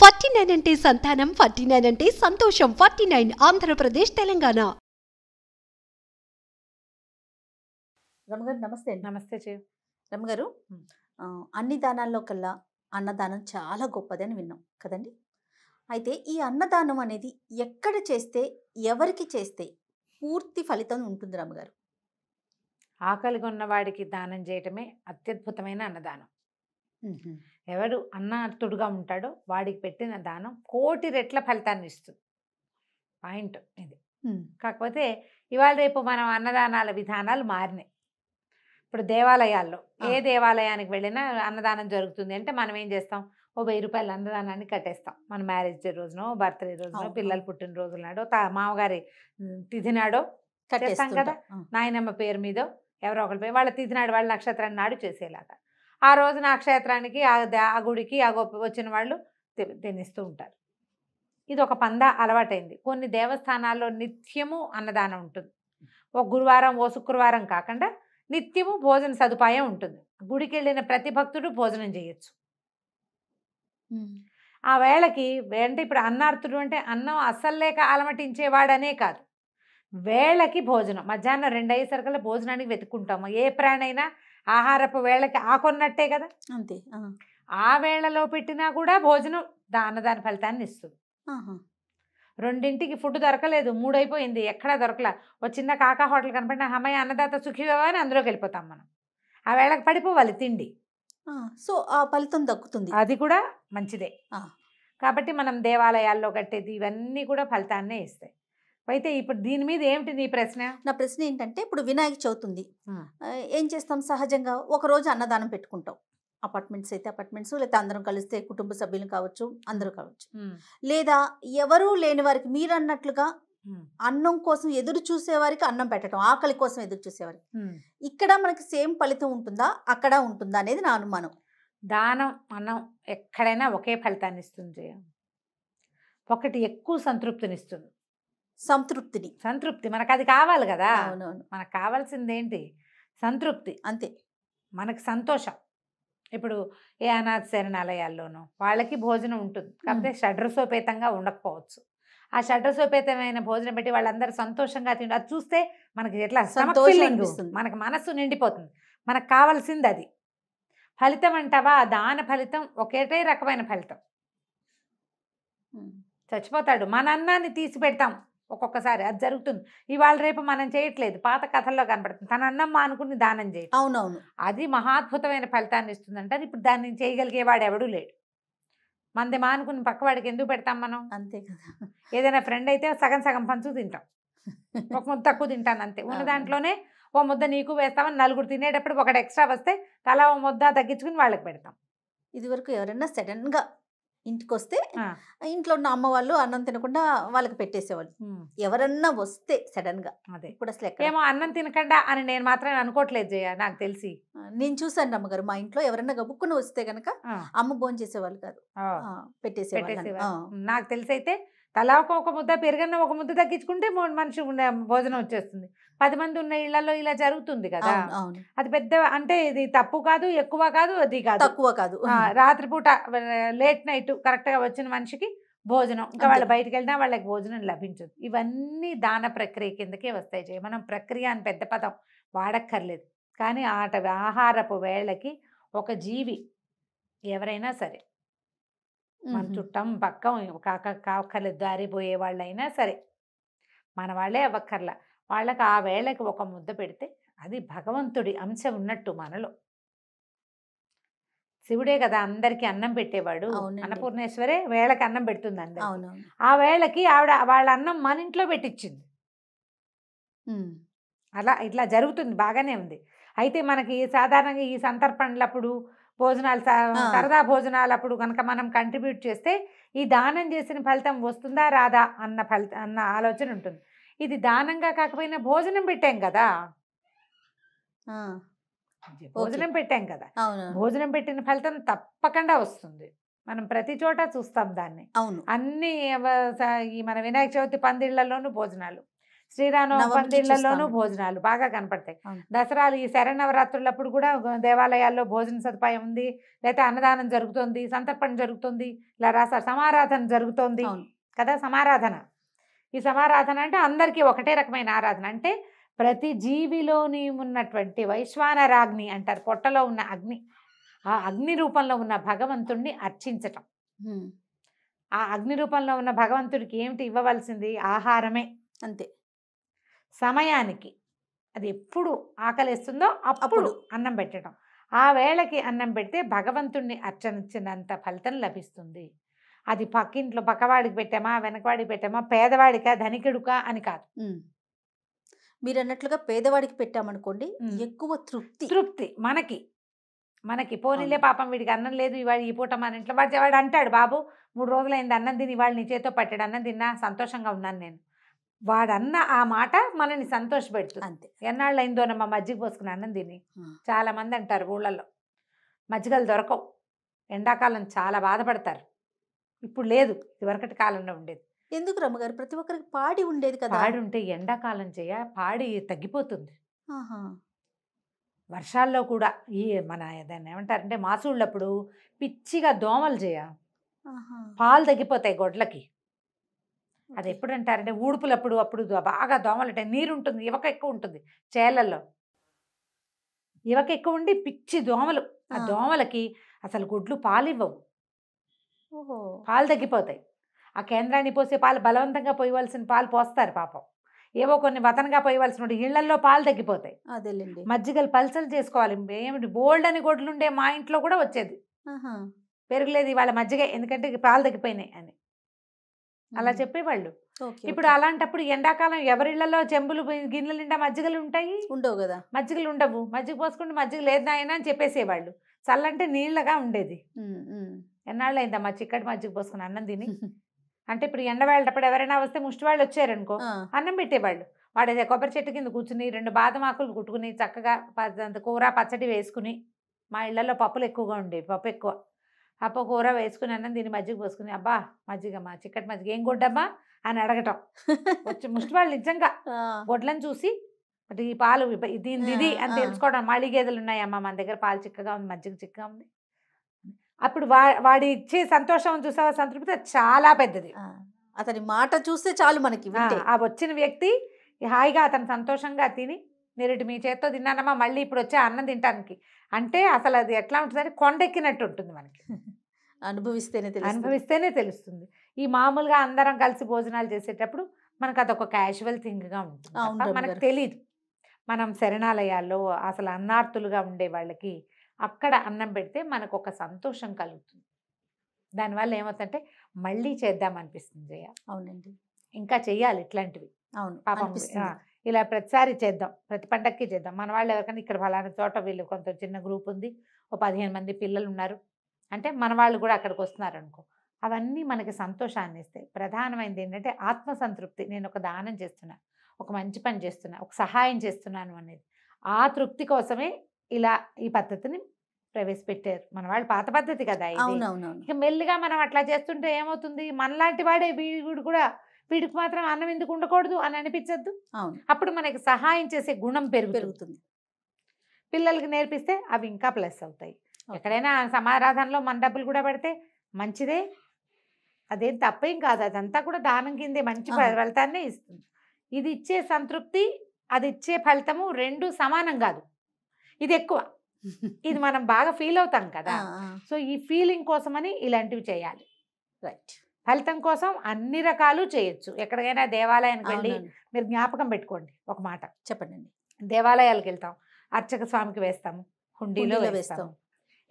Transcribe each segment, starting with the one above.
forty nine అంటే సంతానం forty nine అంటే సంతోషం ఫార్టీ నైన్ ఆంధ్రప్రదేశ్ తెలంగాణ రమగారు నమస్తే నమస్తే చే రమగారు అన్ని దానాల్లో కల్లా అన్నదానం చాలా గొప్పది అని విన్నాం కదండి అయితే ఈ అన్నదానం అనేది ఎక్కడ చేస్తే ఎవరికి చేస్తే పూర్తి ఫలితం ఉంటుంది రమగారు ఆకలిగా ఉన్నవాడికి దానం చేయటమే అత్యద్భుతమైన అన్నదానం ఎవడు అన్నార్థుడుగా ఉంటాడో వాడికి పెట్టిన దానం కోటి రెట్ల ఫలితాన్ని ఇస్తుంది పాయింట్ ఇది కాకపోతే ఇవాళ రేపు మనం అన్నదానాల విధానాలు మారినాయి ఇప్పుడు దేవాలయాల్లో ఏ దేవాలయానికి వెళ్ళినా అన్నదానం జరుగుతుంది అంటే మనం ఏం చేస్తాం ఓ వెయ్యి రూపాయలు అన్నదానాన్ని కట్టేస్తాం మన మ్యారేజ్ డే రోజునో బర్త్డే రోజునో పిల్లలు పుట్టినరోజు నాడో మామగారి తిథి నాడో కదా నాయనమ్మ పేరు మీద ఎవరో ఒకరి పేరు వాళ్ళ తిథి నాడు వాళ్ళ నక్షత్రాన్ని నాడు చేసేలాగా ఆ రోజున అక్షేత్రానికి ఆ ఆ గుడికి ఆ గొప్ప వచ్చిన వాళ్ళు తినిస్తూ ఉంటారు ఇది ఒక పంద అలవాటైంది కొన్ని దేవస్థానాల్లో నిత్యము అన్నదానం ఉంటుంది ఒక గురువారం ఓ శుక్రవారం కాకుండా నిత్యము భోజన సదుపాయం ఉంటుంది గుడికి వెళ్ళిన ప్రతి భక్తుడు భోజనం చేయొచ్చు ఆ వేళకి అంటే ఇప్పుడు అన్నార్థుడు అంటే అన్నం అస్సలు లేక అలమటించేవాడనే కాదు వేళకి భోజనం మధ్యాహ్నం రెండు అయ్యేసరికల్లా భోజనానికి వెతుక్కుంటాము ఏ ప్రాణైనా ఆహారపు వేళకి ఆకొన్నట్టే కదా అంతే ఆ వేళలో పెట్టినా కూడా భోజనం దాన దాని ఫలితాన్ని ఇస్తుంది రెండింటికి ఫుడ్ దొరకలేదు మూడైపోయింది ఎక్కడా దొరకలా ఓ చిన్న కాకా హోటల్ కనపడిన అమ్మాయి అన్నదాత సుఖివా అని అందులోకి వెళ్ళిపోతాం మనం ఆ వేళకి పడిపోవాలి తిండి సో ఆ ఫలితం దక్కుతుంది అది కూడా మంచిదే కాబట్టి మనం దేవాలయాల్లో కట్టేది ఇవన్నీ కూడా ఫలితాన్నే ఇస్తాయి అయితే ఇప్పుడు దీని మీద ఏమిటి నీ ప్రశ్న నా ప్రశ్న ఏంటంటే ఇప్పుడు వినాయక చవితి ఉంది ఏం చేస్తాం సహజంగా ఒకరోజు అన్నదానం పెట్టుకుంటాం అపార్ట్మెంట్స్ అయితే అపార్ట్మెంట్స్ లేకపోతే అందరం కలిస్తే కుటుంబ సభ్యులు కావచ్చు అందరూ కావచ్చు లేదా ఎవరూ లేని వారికి మీరు అన్నట్లుగా అన్నం కోసం ఎదురు చూసేవారికి అన్నం పెట్టడం ఆకలి కోసం ఎదురు చూసేవారికి ఇక్కడ మనకి సేమ్ ఫలితం ఉంటుందా అక్కడ ఉంటుందా అనేది నా అనుమానం దానం అన్నం ఎక్కడైనా ఒకే ఫలితాన్ని ఇస్తుంది ఒకటి ఎక్కువ సంతృప్తినిస్తుంది సంతృప్తిని సంతృప్తి మనకు అది కావాలి కదా అవునవును మనకు కావాల్సింది ఏంటి సంతృప్తి అంతే మనకు సంతోషం ఇప్పుడు ఏ అనాథ శరణాలయాల్లోనూ వాళ్ళకి భోజనం ఉంటుంది కాకపోతే షడ్రసోపేతంగా ఉండకపోవచ్చు ఆ షడ్రసోపేతమైన భోజనం పెట్టి వాళ్ళందరూ సంతోషంగా తిండి అది చూస్తే మనకి ఎట్లా మనకు మనస్సు నిండిపోతుంది మనకు కావాల్సింది అది ఫలితం అంటావా ఆ దాన ఫలితం ఒకటే రకమైన ఫలితం చచ్చిపోతాడు మన అన్నాన్ని తీసి పెడతాం ఒక్కొక్కసారి అది జరుగుతుంది ఇవాళ రేపు మనం చేయట్లేదు పాత కథల్లో కనబడుతుంది తన అన్నం అనుకుని దానం చేయి అవునవును అది మహాద్భుతమైన ఫలితాన్ని ఇస్తుందంటారు ఇప్పుడు దాన్ని చేయగలిగేవాడు ఎవడూ లేడు మనది మానుకుని పక్కవాడికి ఎందుకు పెడతాం మనం అంతే కదా ఏదైనా ఫ్రెండ్ అయితే సగం సగం పంచు తింటాం ఒక ముద్ద తక్కువ తింటాను అంతే ఉన్న దాంట్లోనే ఓ ముద్ద నీకు వేస్తామని నలుగురు తినేటప్పుడు ఒకటి ఎక్స్ట్రా వస్తే తలా ఓ ముద్ద తగ్గించుకుని వాళ్ళకి పెడతాం ఇదివరకు ఎవరైనా సడన్గా ఇంటికి వస్తే ఇంట్లో ఉన్న అమ్మ వాళ్ళు అన్నం తినకుండా వాళ్ళకి పెట్టేసేవాళ్ళు ఎవరన్నా వస్తే సడన్ గా అదే ఇప్పుడు అసలు ఏమో అన్నం తినకుండా అని నేను మాత్రం అనుకోవట్లేదు జయ నాకు తెలిసి నేను చూసాను అమ్మగారు మా ఇంట్లో ఎవరన్నా గబుక్కుని వస్తే గనక అమ్మ భోజనం చేసేవాళ్ళు కాదు పెట్టేసేవాళ్ళు నాకు తెలిసి అయితే తలా ఒక ముద్ద పెరుగన్న ఒక ముద్ద తగ్గించుకుంటే మనిషి ఉన్న భోజనం వచ్చేస్తుంది పది మంది ఉన్న ఇళ్లలో ఇలా జరుగుతుంది కదా అది పెద్ద అంటే ఇది తప్పు కాదు ఎక్కువ కాదు అది కాదు తక్కువ కాదు రాత్రిపూట లేట్ నైట్ కరెక్ట్ గా వచ్చిన మనిషికి భోజనం ఇంకా వాళ్ళు బయటకు వెళ్ళినా వాళ్ళకి భోజనం లభించదు ఇవన్నీ దాన ప్రక్రియ కిందకే వస్తాయి చేయ మనం ప్రక్రియ అని పెద్ద పదం వాడక్కర్లేదు కానీ ఆట ఆహారపు వేళకి ఒక జీవి ఎవరైనా సరే మన చుట్టం బక్కం కాక కాకర్లేదు దారి పోయే వాళ్ళైనా సరే మన వాళ్ళే అవ్వక్కర్ల వాళ్ళకి ఆ వేళకి ఒక ముద్ద పెడితే అది భగవంతుడి అంశం ఉన్నట్టు మనలో శివుడే కదా అందరికి అన్నం పెట్టేవాడు అన్నపూర్ణేశ్వరే వేళకి అన్నం పెడుతుంది ఆ వేళకి ఆవిడ వాళ్ళ అన్నం మన ఇంట్లో పెట్టించింది అలా ఇట్లా జరుగుతుంది బాగానే ఉంది అయితే మనకి సాధారణంగా ఈ అప్పుడు భోజనాలు సరదా భోజనాలు అప్పుడు కనుక మనం కంట్రిబ్యూట్ చేస్తే ఈ దానం చేసిన ఫలితం వస్తుందా రాదా అన్న ఫలిత అన్న ఆలోచన ఉంటుంది ఇది దానంగా కాకపోయినా భోజనం పెట్టాం కదా భోజనం పెట్టాం కదా భోజనం పెట్టిన ఫలితం తప్పకుండా వస్తుంది మనం ప్రతి చోట చూస్తాం దాన్ని అన్ని ఈ మన వినాయక చవితి పందిళ్లలోనూ భోజనాలు శ్రీరామ పందిళ్లలోనూ భోజనాలు బాగా కనపడతాయి దసరాలు ఈ శరణవరాత్రులప్పుడు కూడా దేవాలయాల్లో భోజన సదుపాయం ఉంది లేకపోతే అన్నదానం జరుగుతుంది సంతర్పణ జరుగుతుంది ఇలా రాసారు సమారాధన జరుగుతుంది కదా సమారాధన ఈ సమారాధన అంటే అందరికీ ఒకటే రకమైన ఆరాధన అంటే ప్రతి జీవిలోని ఉన్నటువంటి వైశ్వానరాగ్ని అంటారు పొట్టలో ఉన్న అగ్ని ఆ అగ్ని రూపంలో ఉన్న భగవంతుణ్ణి అర్చించటం ఆ అగ్ని రూపంలో ఉన్న భగవంతుడికి ఏమిటి ఇవ్వవలసింది ఆహారమే అంతే సమయానికి అది ఎప్పుడు ఆకలిస్తుందో అప్పుడు అన్నం పెట్టడం ఆ వేళకి అన్నం పెడితే భగవంతుణ్ణి అర్చనించినంత ఫలితం లభిస్తుంది అది పక్కింట్లో పక్కవాడికి పెట్టామా వెనకవాడికి పెట్టామా పేదవాడికా ధనికుడుకా అని కాదు మీరు అన్నట్లుగా పేదవాడికి పెట్టామనుకోండి ఎక్కువ తృప్తి తృప్తి మనకి మనకి పోనీలే పాపం వీడికి అన్నం లేదు ఇవాడు ఈ పూట మన ఇంట్లో వాడు వాడు అంటాడు బాబు మూడు రోజులైంది అన్నం తిని ఇవాళ నీ చేతితో పట్టాడు అన్నం తిన్నా సంతోషంగా ఉన్నాను నేను వాడన్న ఆ మాట మనని సంతోషపెడుతుంది అంతే ఎన్నాళ్ళు నమ్మ మజ్జిగ పోసుకుని అన్నం తిని చాలా మంది అంటారు ఊళ్ళల్లో మజ్జిగలు దొరకవు ఎండాకాలం చాలా బాధపడతారు ఇప్పుడు లేదు ఇదివరకటి కాలంలో ఉండేది ఎందుకు రమ్మగారు ప్రతి ఒక్కరికి పాడి ఉండేది కదా పాడి ఉంటే ఎండాకాలం చేయ పాడి తగ్గిపోతుంది వర్షాల్లో కూడా ఈ మన దాన్ని అంటే మాసూళ్ళప్పుడు పిచ్చిగా దోమలు చేయ పాలు తగ్గిపోతాయి గొడ్లకి అది ఎప్పుడు అంటారంటే ఊడుపులు అప్పుడు బాగా దోమలు అంటే నీరు ఉంటుంది ఇవక ఎక్కువ ఉంటుంది చేలల్లో ఇవక ఎక్కువ ఉండి పిచ్చి దోమలు ఆ దోమలకి అసలు గుడ్లు పాలు ఇవ్వవు పాలు తగ్గిపోతాయి ఆ కేంద్రాన్ని పోసే పాలు బలవంతంగా పోయవలసిన పాలు పోస్తారు పాపం ఏవో కొన్ని వతనగా పోయవలసిన ఇళ్లలో పాలు తగ్గిపోతాయి మజ్జిగలు పల్సలు చేసుకోవాలి ఏమిటి బోల్డ్ అని గొడ్లుండే మా ఇంట్లో కూడా వచ్చేది పెరుగులేదు ఇవాళ మజ్జిగ ఎందుకంటే పాలు తగ్గిపోయినాయి అని అలా చెప్పేవాళ్ళు ఇప్పుడు అలాంటప్పుడు ఎండాకాలం ఎవరిళ్లలో చెంబులు గిన్నెలు నిండా మజ్జిగలు ఉంటాయి ఉండవు కదా మజ్జిగలు ఉండవు మజ్జిగ పోసుకుంటే మజ్జిగ లేదు నాయన అని చెప్పేసేవాళ్ళు చల్లంటే నీళ్ళగా ఉండేది ఎన్నాళ్ళు అయిందా మా చిక్కటి మజ్జిగ పోసుకుని అన్నం తిని అంటే ఇప్పుడు ఎండ వెళ్ళేటప్పుడు ఎవరైనా వస్తే ముష్టి వాళ్ళు వచ్చారనుకో అన్నం పెట్టేవాళ్ళు వాడు కొబ్బరి చెట్టు కింద కూర్చుని రెండు బాదం ఆకులు కుట్టుకుని చక్కగా కూర పచ్చడి వేసుకుని మా ఇళ్లలో పప్పులు ఎక్కువగా ఉండేవి పప్పు ఎక్కువ అప్ప కూర వేసుకుని అన్న దీన్ని మజ్జిగ పోసుకుని అబ్బా మజ్జిగమ్మా చిక్కటి మజ్జిగ ఏం గొడ్డమ్మా అని అడగటం వచ్చి ముష్టి వాళ్ళు నిజంగా గొడ్లను చూసి ఈ పాలు దీని ఇది అని తెలుసుకోవడం మళ్ళీ గేదెలు ఉన్నాయమ్మా మన దగ్గర పాలు చిక్కగా ఉంది మజ్జిగ చిక్కగా ఉంది అప్పుడు వా వాడి ఇచ్చే సంతోషం చూసావా సంతృప్తి చాలా పెద్దది అతని మాట చూస్తే చాలు మనకి ఆ వచ్చిన వ్యక్తి హాయిగా అతను సంతోషంగా తిని నేరేడు మీ చేత్తో తిన్నానమ్మా మళ్ళీ ఇప్పుడు వచ్చే అన్నం తింటానికి అంటే అసలు అది ఎట్లా ఉంటుంది కొండెక్కినట్టు ఉంటుంది మనకి అనుభవిస్తేనే తెలుసు అనుభవిస్తేనే తెలుస్తుంది ఈ మామూలుగా అందరం కలిసి భోజనాలు చేసేటప్పుడు మనకు అదొక క్యాజువల్ థింగ్గా ఉంటుంది మనకు తెలియదు మనం శరణాలయాల్లో అసలు అన్నార్థులుగా ఉండే వాళ్ళకి అక్కడ అన్నం పెడితే మనకు ఒక సంతోషం కలుగుతుంది దానివల్ల ఏమవుతుందంటే మళ్ళీ చేద్దాం అనిపిస్తుంది జయ అవునండి ఇంకా చెయ్యాలి ఇట్లాంటివి అవును పాపం ఇలా ప్రతిసారి చేద్దాం ప్రతి పండక్కి చేద్దాం మన వాళ్ళు ఎవరికైనా ఇక్కడ ఫలానా చోట వీళ్ళు కొంత చిన్న గ్రూప్ ఉంది ఓ పదిహేను మంది పిల్లలు ఉన్నారు అంటే మన వాళ్ళు కూడా అక్కడికి వస్తున్నారు అనుకో అవన్నీ మనకి సంతోషాన్ని ఇస్తాయి ప్రధానమైనది ఏంటంటే ఆత్మసంతృప్తి నేను ఒక దానం చేస్తున్నా ఒక మంచి పని చేస్తున్నా ఒక సహాయం చేస్తున్నాను అనేది ఆ తృప్తి కోసమే ఇలా ఈ పద్ధతిని ప్రవేశపెట్టారు మన వాళ్ళు పాత పద్ధతి కదా ఇక మెల్లిగా మనం అట్లా చేస్తుంటే ఏమవుతుంది మనలాంటి వాడే వీడు కూడా వీడికి మాత్రం అన్నం ఎందుకు ఉండకూడదు అని అనిపించద్దు అప్పుడు మనకి సహాయం చేసే గుణం పెరుగు పెరుగుతుంది పిల్లలకి నేర్పిస్తే అవి ఇంకా ప్లస్ అవుతాయి ఎక్కడైనా సమాధానంలో మన డబ్బులు కూడా పెడితే మంచిదే అదేం తప్పేం కాదు అదంతా కూడా దానం కిందే మంచి ఫలితాన్నే ఇస్తుంది ఇది ఇచ్చే సంతృప్తి అది ఇచ్చే ఫలితము రెండు సమానం కాదు ఇది ఎక్కువ ఇది మనం బాగా ఫీల్ అవుతాం కదా సో ఈ ఫీలింగ్ కోసమని ఇలాంటివి చేయాలి రైట్ ఫలితం కోసం అన్ని రకాలు చేయొచ్చు ఎక్కడికైనా దేవాలయానికి వెళ్ళి మీరు జ్ఞాపకం పెట్టుకోండి ఒక మాట చెప్పండి దేవాలయాలకు వెళ్తాం అర్చక స్వామికి వేస్తాము హుండీలో వేస్తాం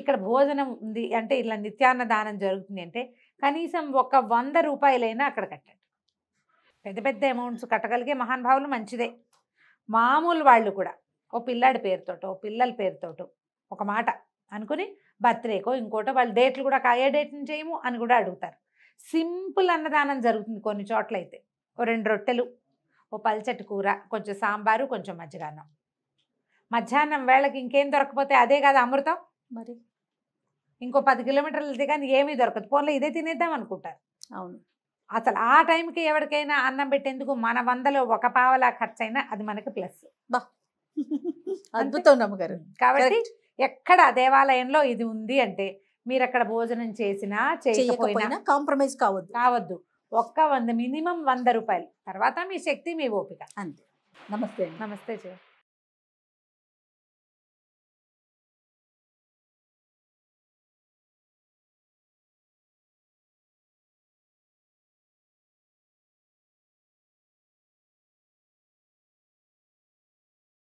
ఇక్కడ భోజనం ఉంది అంటే ఇట్లా నిత్యాన్న దానం జరుగుతుంది అంటే కనీసం ఒక వంద రూపాయలైనా అక్కడ కట్టండి పెద్ద పెద్ద అమౌంట్స్ కట్టగలిగే మహానుభావులు మంచిదే మామూలు వాళ్ళు కూడా ఓ పిల్లాడి పేరుతోటో పిల్లల పేరుతోటో ఒక మాట అనుకుని బర్త్డేకో ఇంకోటో వాళ్ళు డేట్లు కూడా ఏ డేట్ని చేయము అని కూడా అడుగుతారు సింపుల్ అన్నదానం జరుగుతుంది కొన్ని చోట్ల అయితే ఓ రెండు రొట్టెలు ఓ పల్చటి కూర కొంచెం సాంబారు కొంచెం మజ్జిగాన్నం మధ్యాహ్నం వేళకి ఇంకేం దొరకపోతే అదే కాదు అమృతం మరి ఇంకో పది కిలోమీటర్లు దిగాని ఏమీ దొరకదు పోన్లో ఇదే తినేద్దాం అనుకుంటారు అవును అసలు ఆ టైంకి ఎవరికైనా అన్నం పెట్టేందుకు మన వందలో ఒక పావలా ఖర్చు అయినా అది మనకి ప్లస్ అద్భుతం కాబట్టి ఎక్కడ దేవాలయంలో ఇది ఉంది అంటే మీరు అక్కడ భోజనం చేసినా చేయకపోయినా కాంప్రమైజ్ కావద్దు కావద్దు ఒక్క వంద మినిమం వంద రూపాయలు తర్వాత మీ శక్తి మీ ఓపిక అంతే నమస్తే నమస్తే చూ